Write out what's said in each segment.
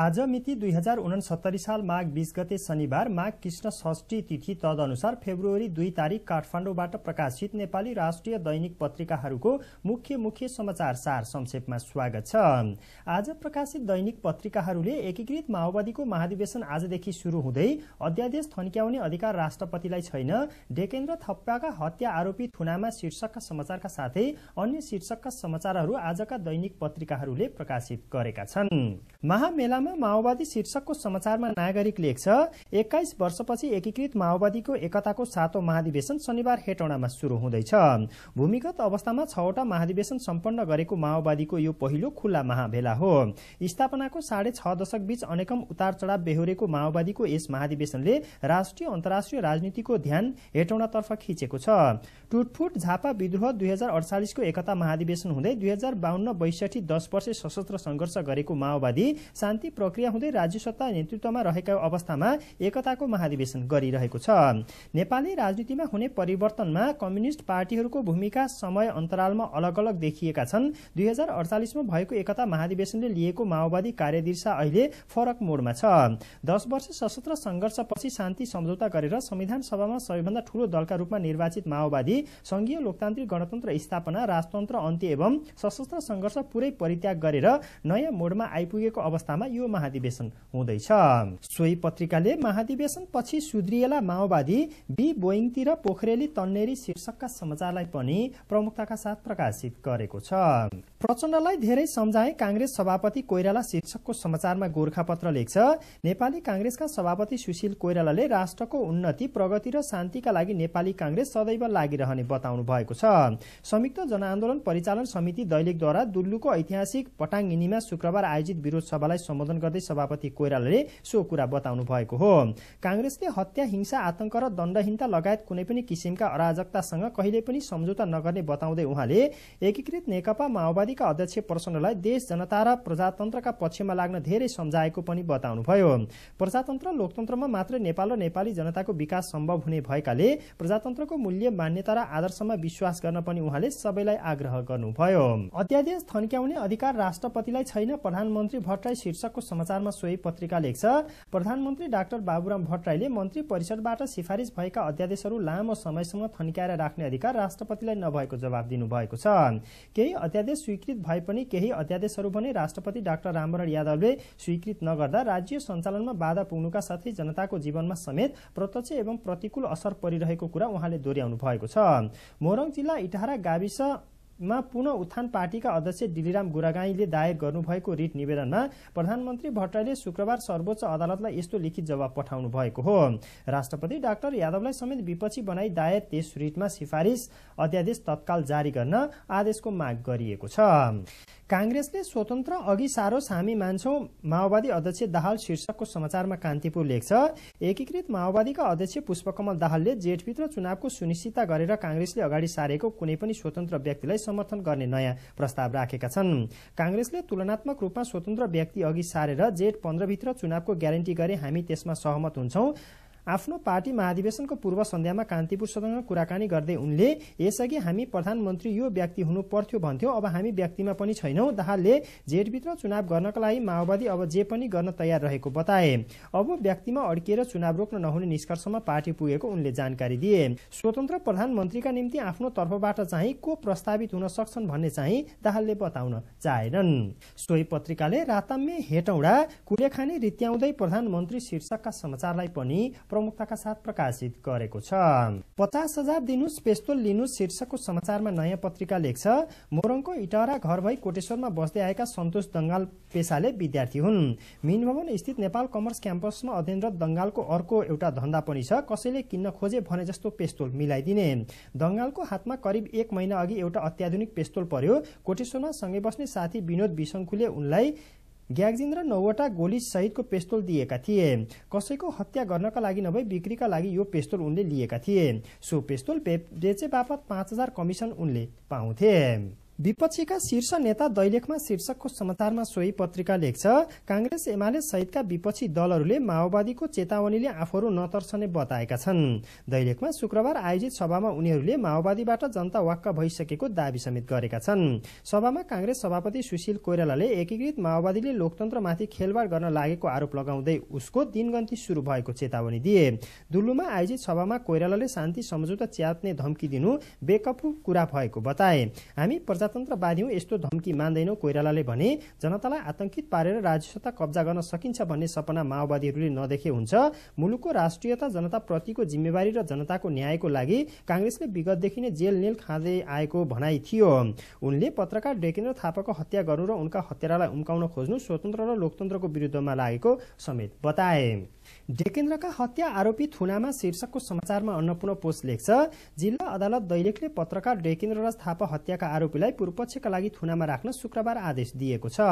आज मिति दुई हजार उनसत्तरी साल माघ बीस गते शनिबार माघ कृष्ण षष्ठी तिथि तदनुसार फेब्रुअरी दुई तारिक काठमाडौँबाट प्रकाशित नेपाली राष्ट्रिय दैनिक पत्रिकाहरूको मुख्य मुख्य समाचार सार संक्षेपमा स्वागत छ आज प्रकाशित दैनिक पत्रिकाहरूले एकीकृत माओवादीको महाधिवेशन आजदेखि शुरू हुँदै अध्यादेश थन्क्याउने अधिकार राष्ट्रपतिलाई छैन डेकेन्द्र थप्पाका हत्या आरोपी थुनामा शीर्षकका समाचारका साथै अन्य शीर्षकका समाचारहरू आजका दैनिक पत्रिकाहरूले प्रकाशित गरेका छन् महामेला जिल्लामा माओवादी शीर्षकको समाचारमा नागरिक लेख्छ एक्काइस वर्षपछि एकीकृत माओवादीको एकताको सातौं महाधिवेशन शनिबार हेटौँडामा शुरू हुँदैछ भूमिगत अवस्थामा छवटा महाधिवेशन सम्पन्न गरेको माओवादीको यो पहिलो खुल्ला महाभेला हो स्थापनाको साढे छ बीच अनेकम उतार चढाव बेहोरेको माओवादीको यस महाधिवेशनले राष्ट्रिय अन्तर्राष्ट्रिय राजनीतिको ध्यान हेटौँडातर्फ खिचेको छ टुटफुट झापा विद्रोह दुई हजार अडचालिसको एकता महाधिवेशन हुँदै दुई हजार बाहन्न बैसठी दस वर्ष सशस्त्र संघर्ष गरेको माओवादी शान्ति प्रक्रिया हुँदै राज्य सत्ता नेतृत्वमा रहेका अवस्थामा एकताको महाधिवेशन गरिरहेको छ नेपाली राजनीतिमा हुने परिवर्तनमा कम्युनिष्ट पार्टीहरूको भूमिका समय अन्तरालमा अलग अलग देखिएका छन् दुई हजार अडचालिसमा भएको एकता महाधिवेशनले लिएको माओवादी कार्यदिशा अहिले फरक मोडमा छ दस वर्ष सशस्त्र संघर्षपछि शान्ति सम्झौता गरेर संविधान सभामा सबैभन्दा ठूलो दलका रूपमा निर्वाचित माओवादी संघीय लोकतान्त्रिक गणतन्त्र स्थापना राजतन्त्र अन्त्य एवं सशस्त्र संघर्ष पुरै परित्याग गरेर नयाँ मोडमा आइपुगेको अवस्थामा यो यो महाधिवेशन हुँदैछ सोही पत्रिकाले महाधिवेशन पछि सुध्रिएला माओवादी बी बोइङतिर पोखरेली तन्नेरी शीर्षकका समाचारलाई पनि प्रमुखताका साथ प्रकाशित गरेको छ प्रचण्डलाई धेरै सम्झाए कांग्रेस सभापति कोइराला शीर्षकको समाचारमा गोर्खापत्र लेख्छ नेपाली कांग्रेसका सभापति सुशील कोइरालाले राष्ट्रको उन्नति प्रगति र शान्तिका लागि नेपाली कांग्रेस सदैव लागिरहने बताउनु भएको छ संयुक्त जनआन्दोलन परिचालन समिति दैलेखद्वारा दुल्लुको ऐतिहासिक पटाङिनीमा शुक्रबार आयोजित विरोध सभालाई सम्बोधन गर्दै सभापति कोइरालाले सो कुरा बताउनु भएको हो कांग्रेसले हत्या हिंसा आतंक र दण्डहीनता लगायत कुनै पनि किसिमका अराजकतासँग कहिले पनि सम्झौता नगर्ने बताउँदै उहाँले एकीकृत नेकपा माओवादी माओवादीका अध्यक्ष प्रसन्नलाई देश जनता र प्रजातन्त्रका पक्षमा लाग्न धेरै सम्झाएको पनि बताउनुभयो प्रजातन्त्र लोकतन्त्रमा मात्र नेपाल र नेपाली जनताको विकास सम्भव हुने भएकाले प्रजातन्त्रको मूल्य मान्यता र आदर्शमा विश्वास गर्न पनि उहाँले सबैलाई आग्रह गर्नुभयो अध्यादेश थन्क्याउने अधिकार राष्ट्रपतिलाई छैन प्रधानमन्त्री भट्टराई शीर्षकको समाचारमा सोही पत्रिका लेख्छ प्रधानमन्त्री डाक्टर बाबुराम भट्टराईले मन्त्री परिषदबाट सिफारिस भएका अध्यादेशहरू लामो समयसम्म थन्क्याएर राख्ने अधिकार राष्ट्रपतिलाई नभएको जवाब दिनुभएको छ केही अध्यादेश स्वीकृत भए पनि केही अध्यादेशहरू भने राष्ट्रपति डाक्टर रामवरण यादवले स्वीकृत नगर्दा राज्य सञ्चालनमा बाधा पुग्नुका साथै जनताको जीवनमा समेत प्रत्यक्ष एवं प्रतिकूल असर परिरहेको कुरा उहाँले दोहोऱ्याउनु भएको छ मोरङ जिल्ला इटारा गाविस मा पुनः उत्थान पार्टीका अध्यक्ष डिलिराम गुरागाईले दायर गर्नुभएको रिट निवेदनमा प्रधानमन्त्री भट्टराईले शुक्रबार सर्वोच्च अदालतलाई यस्तो लिखित जवाब पठाउनु भएको हो राष्ट्रपति डाक्टर यादवलाई समेत विपक्षी बनाई दायर त्यस रिटमा सिफारिस अध्यादेश तत्काल जारी गर्न आदेशको माग गरिएको छ काङ्ग्रेसले स्वतन्त्र अघि सारोस हामी मान्छौँ माओवादी अध्यक्ष दाहाल शीर्षकको समाचारमा कान्तिपुर लेख्छ एकीकृत माओवादीका अध्यक्ष पुष्पकमल दाहालले जेठभित्र चुनावको सुनिश्चितता गरेर काङ्ग्रेसले अगाडि सारेको कुनै पनि स्वतन्त्र व्यक्तिलाई समर्थन गर्ने नयाँ प्रस्ताव राखेका छन् काङ्ग्रेसले तुलनात्मक रूपमा स्वतन्त्र व्यक्ति अघि सारेर जेठ पन्ध्रभित्र चुनावको ग्यारेन्टी गरे हामी त्यसमा सहमत हुन्छौं आफ्नो पार्टी महाधिवेशनको पूर्व सन्ध्यामा सदनमा कुराकानी गर्दै उनले यसअघि हामी प्रधानमन्त्री यो व्यक्ति हुनु पर्थ्यो भन्थ्यो अब हामी व्यक्तिमा पनि छैनौँ दाहालले जेठभित्र चुनाव गर्नका लागि माओवादी अब जे पनि गर्न तयार रहेको बताए अब व्यक्तिमा अड्किएर चुनाव रोक्न नहुने निष्कर्षमा पार्टी पुगेको उनले जानकारी दिए स्वतन्त्र प्रधानमन्त्रीका निम्ति आफ्नो तर्फबाट चाहिँ को प्रस्तावित हुन सक्छन् भन्ने चाहिँ दाहालले बताउन चाहेनन् सोही पत्रिकाले राताम्य हेटौँडा कुलेखानी रित्याउँदै प्रधानमन्त्री शीर्षकका समाचारलाई पनि प्रमुखताका साथ प्रकाशित गरेको छ पचास हजार दिनुहोस् पेस्तोल लिनु शीर्षकको समाचारमा नयाँ पत्रिका लेख्छ मोरङको इटारा घर भई कोटेश्वरमा बस्दै आएका सन्तोष दङ्गाल पेसाले विद्यार्थी हुन् भवन स्थित नेपाल कमर्स क्याम्पसमा अध्ययनरत दङ्गालको अर्को एउटा धन्दा पनि छ कसैले किन्न खोजे भने जस्तो पेस्तोल मिलाइदिने दङ्गालको हातमा करिब एक महिना अघि एउटा अत्याधुनिक पेस्तोल पर्यो कोटेश्वरमा सँगै बस्ने साथी विनोद विसङ्कुले उनलाई ग्यागजिन्द्र नौवटा सहितको पेस्तोल दिएका थिए कसैको हत्या गर्नका लागि नभई बिक्रीका लागि यो पेस्तोल उनले लिएका थिए सो पेस्तोल बेचे बापत पाँच हजार कमिसन उनले पाउँथे विपक्षीका शीर्ष नेता दैलेखमा शीर्षकको समाचारमा सोही पत्रिका लेख्छ काङ्ग्रेस एमाले सहितका विपक्षी दलहरूले माओवादीको चेतावनीले आफूहरू नतर्सने बताएका छन् दैलेखमा शुक्रबार आयोजित सभामा उनीहरूले माओवादीबाट जनता वाक्क भइसकेको दावी समेत गरेका छन् सभामा काङ्ग्रेस सभापति सुशील कोइरालाले एकीकृत माओवादीले लोकतन्त्रमाथि खेलवाड गर्न लागेको आरोप लगाउँदै उसको दिनगन्ती सुरु भएको चेतावनी दिए दुल्लुमा आयोजित सभामा कोइरालाले शान्ति सम्झौता च्यात्ने धम्की दिनु बेकफु कुरा भएको बताए हामी प्रजातन्त्रवादी यस्तो धम्की मान्दैनौं कोइरालाले भने जनतालाई आतंकित पारेर राज्य सत्ता कब्जा गर्न सकिन्छ भन्ने सपना माओवादीहरूले नदेखे हुन्छ मुलुकको राष्ट्रियता जनताप्रतिको जिम्मेवारी र जनताको न्यायको लागि काङ्ग्रेसले विगतदेखि नै जेल नेल खाँदै आएको भनाइ थियो उनले पत्रकार डेकेन्द्र थापाको हत्या गर्नु र उनका हत्यारालाई उम्काउन खोज्नु स्वतन्त्र र लोकतन्त्रको विरुद्धमा लागेको समेत बताए डेकेन्द्रका हत्या आरोपी थुनामा शीर्षकको समाचारमा अन्नपूर्ण पोस्ट लेख्छ जिल्ला अदालत दैलेखले पत्रकार डेकेन्द्रराज थापा हत्याका आरोपीलाई पूर्वपक्षका लागि थुनामा राख्न शुक्रबार आदेश दिएको छ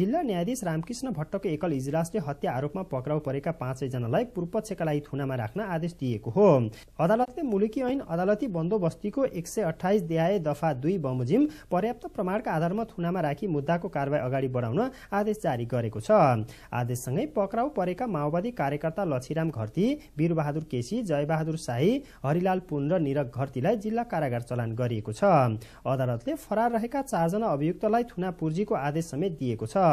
जिल्ला न्यायाधीश रामकृष्ण भट्टको एकल इजलासले हत्या आरोपमा पक्राउ परेका पाँचैजनालाई पूर्वपक्षका लागि थुनामा राख्न आदेश दिएको हो अदालतले मुलुकी ऐन अदालती बन्दोबस्तीको एक सय अठाइस द्याय दफा दुई बमोजिम पर्याप्त प्रमाणका आधारमा थुनामा राखी मुद्दाको कारवाही अगाडि बढाउन आदेश जारी गरेको छ आदेशसँगै पक्राउ परेका माओवादी कार्यकर्ता लक्षीराम घरती वीरबहादुर केसी जयबहादुर शाही हरिलाल पुन र निरक घर्तीलाई जिल्ला कारागार चलान गरिएको छ अदालतले फरार रहेका चारजना अभियुक्तलाई थुना थुनापुर्जीको आदेश समेत दिएको छ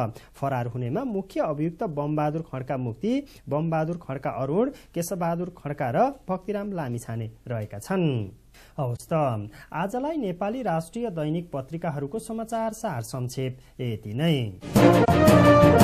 फरार हुनेमा मुख्य अभियुक्त बमबहादुर खड्का मुक्ति बमबहादुर खड्का अरूण केशवबहादुर खड्का र भक्तिराम लामिछाने रहेका छन् हवस् त आजलाई नेपाली राष्ट्रिय दैनिक पत्रिकाहरूको समाचार सार संक्षेप यति नै